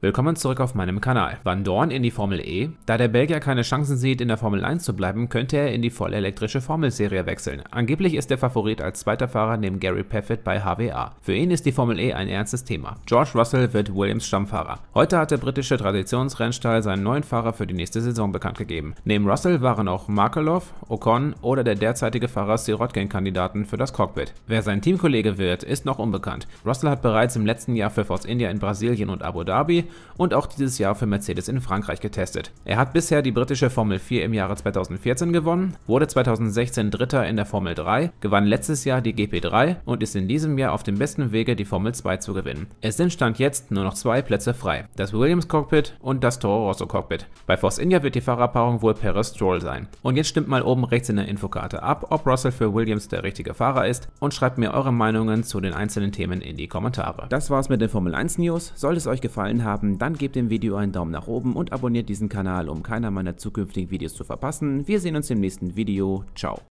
Willkommen zurück auf meinem Kanal. Van Dorn in die Formel E. Da der Belgier keine Chancen sieht, in der Formel 1 zu bleiben, könnte er in die vollelektrische Formelserie wechseln. Angeblich ist der Favorit als zweiter Fahrer neben Gary Paffett bei HWA. Für ihn ist die Formel E ein ernstes Thema. George Russell wird Williams Stammfahrer. Heute hat der britische Traditionsrennstall seinen neuen Fahrer für die nächste Saison bekannt gegeben. Neben Russell waren auch Markelov, Ocon oder der derzeitige Fahrer Sirotkin Kandidaten für das Cockpit. Wer sein Teamkollege wird, ist noch unbekannt. Russell hat bereits im letzten Jahr für Force India in Brasilien und Abu Dhabi und auch dieses Jahr für Mercedes in Frankreich getestet. Er hat bisher die britische Formel 4 im Jahre 2014 gewonnen, wurde 2016 Dritter in der Formel 3, gewann letztes Jahr die GP3 und ist in diesem Jahr auf dem besten Wege, die Formel 2 zu gewinnen. Es sind Stand jetzt nur noch zwei Plätze frei, das Williams Cockpit und das Toro Rosso Cockpit. Bei Force India wird die Fahrerpaarung wohl Perez Stroll sein. Und jetzt stimmt mal oben rechts in der Infokarte ab, ob Russell für Williams der richtige Fahrer ist und schreibt mir eure Meinungen zu den einzelnen Themen in die Kommentare. Das war's mit den Formel 1 News. Sollte es euch gefallen haben, haben, dann gebt dem Video einen Daumen nach oben und abonniert diesen Kanal, um keiner meiner zukünftigen Videos zu verpassen. Wir sehen uns im nächsten Video. Ciao.